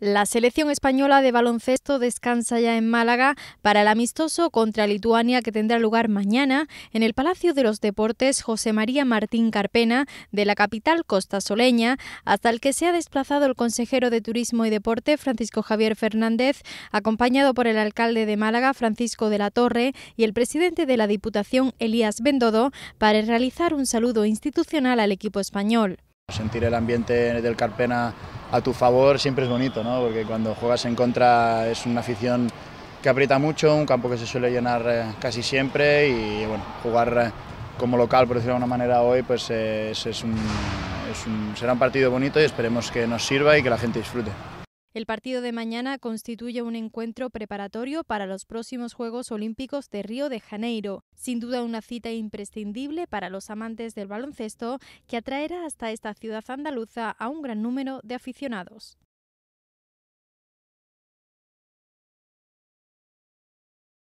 La selección española de baloncesto descansa ya en Málaga para el amistoso contra Lituania que tendrá lugar mañana en el Palacio de los Deportes José María Martín Carpena de la capital costa soleña, hasta el que se ha desplazado el consejero de Turismo y Deporte Francisco Javier Fernández, acompañado por el alcalde de Málaga Francisco de la Torre y el presidente de la Diputación Elías Bendodo para realizar un saludo institucional al equipo español. Sentir el ambiente del Carpena a tu favor siempre es bonito, ¿no? porque cuando juegas en contra es una afición que aprieta mucho, un campo que se suele llenar eh, casi siempre y bueno, jugar eh, como local, por decirlo de alguna manera, hoy pues eh, será un partido bonito y esperemos que nos sirva y que la gente disfrute. El partido de mañana constituye un encuentro preparatorio para los próximos Juegos Olímpicos de Río de Janeiro, sin duda una cita imprescindible para los amantes del baloncesto que atraerá hasta esta ciudad andaluza a un gran número de aficionados.